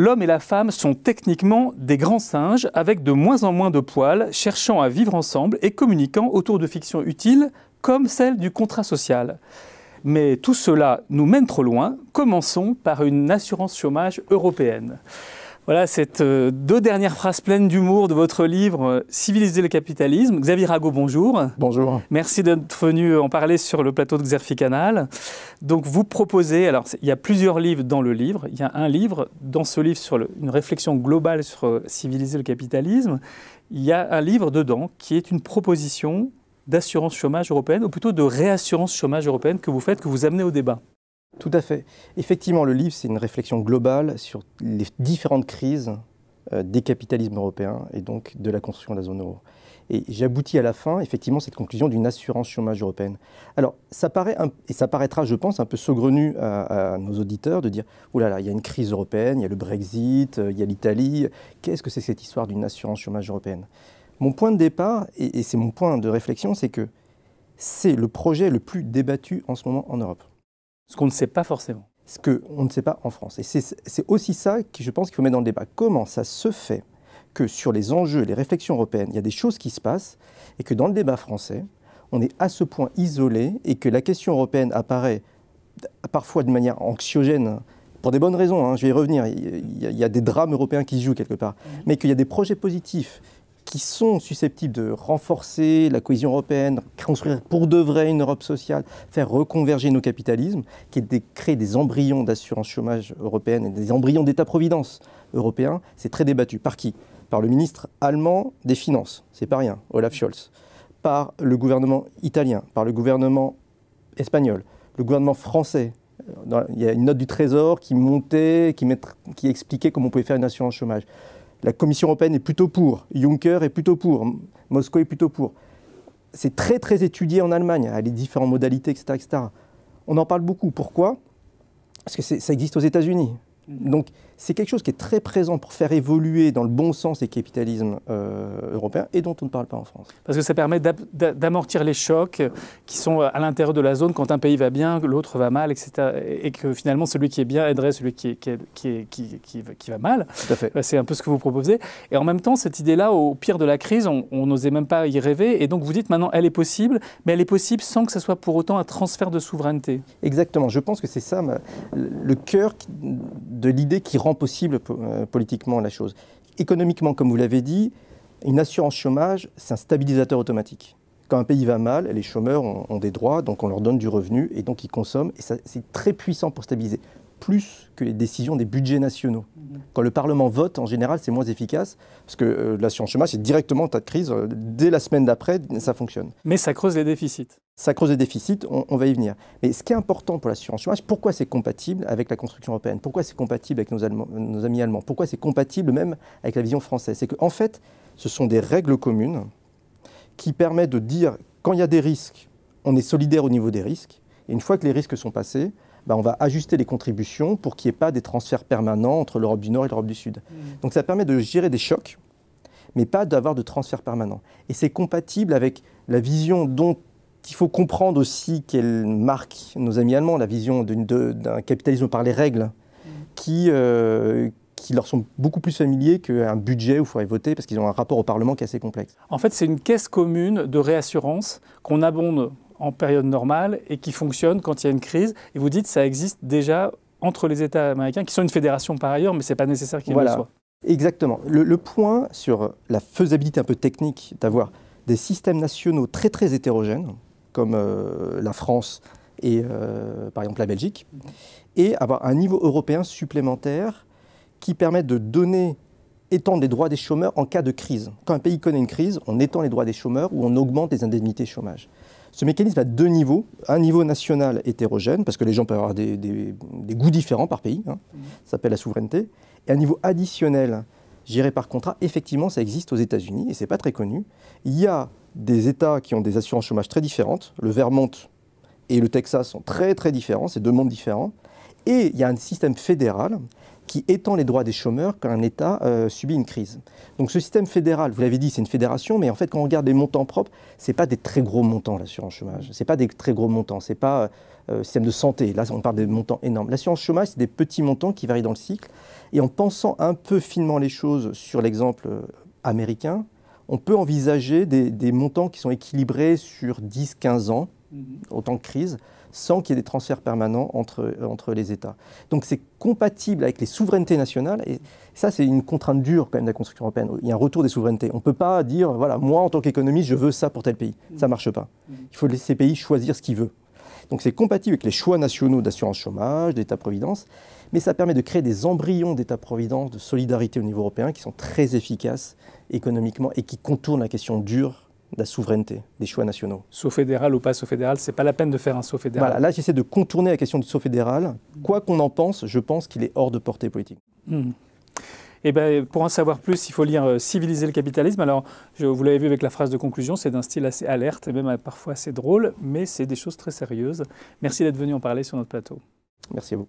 l'homme et la femme sont techniquement des grands singes avec de moins en moins de poils, cherchant à vivre ensemble et communiquant autour de fictions utiles comme celle du contrat social. Mais tout cela nous mène trop loin. Commençons par une assurance chômage européenne. Voilà cette euh, deux dernières phrases pleines d'humour de votre livre euh, Civiliser le capitalisme. Xavier Rago, bonjour. Bonjour. Merci d'être venu en parler sur le plateau de Xerfi Canal. Donc vous proposez, alors il y a plusieurs livres dans le livre, il y a un livre dans ce livre sur une réflexion globale sur euh, civiliser le capitalisme. Il y a un livre dedans qui est une proposition d'assurance chômage européenne, ou plutôt de réassurance chômage européenne que vous faites, que vous amenez au débat. Tout à fait. Effectivement, le livre, c'est une réflexion globale sur les différentes crises euh, des capitalismes européens et donc de la construction de la zone euro. Et j'aboutis à la fin, effectivement, cette conclusion d'une assurance chômage européenne. Alors, ça paraît, et ça paraîtra, je pense, un peu saugrenu à, nos auditeurs de dire « oh là là, il y a une crise européenne, il y a le Brexit, euh, il y a l'Italie. Qu'est-ce que c'est cette histoire d'une assurance chômage européenne ?» Mon point de départ, et c'est mon point de réflexion, c'est que c'est le projet le plus débattu en ce moment en Europe ce qu'on ne sait pas forcément. Ce qu'on ne sait pas en France. Et c'est aussi ça que je pense qu'il faut mettre dans le débat. Comment ça se fait que sur les enjeux les réflexions européennes, il y a des choses qui se passent et que dans le débat français, on est à ce point isolé et que la question européenne apparaît parfois de manière anxiogène, pour des bonnes raisons, hein, je vais y revenir, il y, il y, a, des drames européens qui se jouent quelque part, mmh. mais qu'il y a des projets positifs qui sont susceptibles de renforcer la cohésion européenne, construire pour de vrai une Europe sociale, faire reconverger nos capitalismes, qui est des embryons d'assurance chômage européenne et des embryons d'État-providence européen, c'est très débattu. Par qui Par le ministre allemand des Finances, c'est pas rien, Olaf Scholz. Par le gouvernement italien, par le gouvernement espagnol, le gouvernement français. Il y a une note du Trésor qui montait, qui expliquait comment on pouvait faire une assurance chômage. La Commission européenne est plutôt pour, Juncker est plutôt pour, Moscou est plutôt pour. C'est très très étudié en Allemagne, hein, les différentes modalités, etc. etc. On en parle beaucoup. Pourquoi Parce que ça existe aux États-Unis donc c'est quelque chose qui est très présent pour faire évoluer dans le bon sens les capitalismes euh, européens et dont on ne parle pas en France. Parce que ça permet d'amortir les chocs qui sont euh, à l'intérieur de la zone quand un pays va bien, l'autre va mal, etc. Et que finalement celui qui est bien aiderait celui qui, est, qui, est, qui, qui, qui, va mal. Tout à fait. Euh, c'est un peu ce que vous proposez. Et en même temps, cette idée-là, au pire de la crise, on n'osait même pas y rêver. Et donc vous dites maintenant, elle est possible, mais elle est possible sans que ce soit pour autant un transfert de souveraineté. Exactement. Je pense que c'est ça le cœur de l'idée qui rend possible euh, politiquement la chose. Économiquement, comme vous l'avez dit, une assurance chômage, c'est un stabilisateur automatique. Quand un pays va mal, les chômeurs ont, ont, des droits, donc on leur donne du revenu et donc ils consomment. Et c'est très puissant pour stabiliser, plus que les décisions des budgets nationaux. Quand le Parlement vote, en général, c'est moins efficace, parce que euh, l'assurance chômage, c'est directement en tas de crise. Euh, dès la semaine d'après, ça fonctionne. Mais ça creuse les déficits. Ça creuse les déficits, on, va y venir. Mais ce qui est important pour l'assurance chômage, pourquoi c'est compatible avec la construction européenne Pourquoi c'est compatible avec nos, amis allemands Pourquoi c'est compatible même avec la vision française C'est qu'en fait, ce sont des règles communes qui permettent de dire, quand il y a des risques, on est solidaire au niveau des risques. Et une fois que les risques sont passés, bah, on va ajuster les contributions pour qu'il n'y ait pas des transferts permanents entre l'Europe du Nord et l'Europe du Sud. Mmh. Donc ça permet de gérer des chocs, mais pas d'avoir de transferts permanents. Et c'est compatible avec la vision dont il faut comprendre aussi qu'elle marque nos amis allemands, la vision d'un capitalisme par les règles, mmh. qui, euh, qui leur sont beaucoup plus familiers qu'un budget où il faudrait voter parce qu'ils ont un rapport au Parlement qui est assez complexe. En fait, c'est une caisse commune de réassurance qu'on abonde en période normale et qui fonctionne quand il y a une crise. Et vous dites ça existe déjà entre les États américains, qui sont une fédération par ailleurs, mais ce n'est pas nécessaire qu'il voilà. le soient. Exactement. Le, point sur la faisabilité un peu technique d'avoir des systèmes nationaux très très hétérogènes, comme euh, la France et euh, par exemple la Belgique, et avoir un niveau européen supplémentaire qui permet de donner, étendre les droits des chômeurs en cas de crise. Quand un pays connaît une crise, on étend les droits des chômeurs ou on augmente les indemnités chômage. Ce mécanisme a deux niveaux. Un niveau national hétérogène, parce que les gens peuvent avoir des, goûts différents par pays, hein. mm. ça s'appelle la souveraineté. Et un niveau additionnel, géré par contrat, effectivement, ça existe aux États-Unis, et ce n'est pas très connu. Il y a des États qui ont des assurances chômage très différentes. Le Vermont et le Texas sont très très différents, c'est deux mondes différents. Et il y a un système fédéral qui étend les droits des chômeurs quand un État euh, subit une crise. Donc ce système fédéral, vous l'avez dit, c'est une fédération, mais en fait quand on regarde les montants propres, ce n'est pas des très gros montants l'assurance chômage, ce n'est pas des très gros montants, ce n'est pas euh, euh, système de santé, là on parle des montants énormes. L'assurance chômage, c'est des petits montants qui varient dans le cycle, et en pensant un peu finement les choses sur l'exemple euh, américain, on peut envisager des, des montants qui sont équilibrés sur 10-15 ans Mhm. en temps de crise, sans qu'il y ait des transferts permanents entre, entre les États. Donc c'est compatible avec les souverainetés nationales, et ça c'est une contrainte dure quand même de la construction européenne. Il y a un retour des souverainetés. On ne peut pas dire, voilà, moi en tant qu'économiste, je veux ça pour tel pays. Ça ne mhm. marche pas. Mhm. Il faut laisser les pays choisir ce qu'ils veulent. Donc c'est compatible avec les choix nationaux d'assurance chômage, d'État-providence, mais ça permet de créer des embryons d'État-providence, de solidarité au niveau européen, qui sont très efficaces économiquement et qui contournent la question dure de la souveraineté, des choix nationaux. Sauf fédéral ou pas sauf fédéral, c'est pas la peine de faire un saut fédéral. Voilà, là j'essaie de contourner la question du saut fédéral. Quoi qu'on en pense, je pense qu'il est hors de portée politique. Et hmm. Eh ben, pour en savoir plus, il faut lire euh, Civiliser le capitalisme. Alors, je, vous l'avez vu avec la phrase de conclusion, c'est d'un style assez alerte et même euh, parfois assez drôle, mais c'est des choses très sérieuses. Merci d'être venu en parler sur notre plateau. Merci à vous.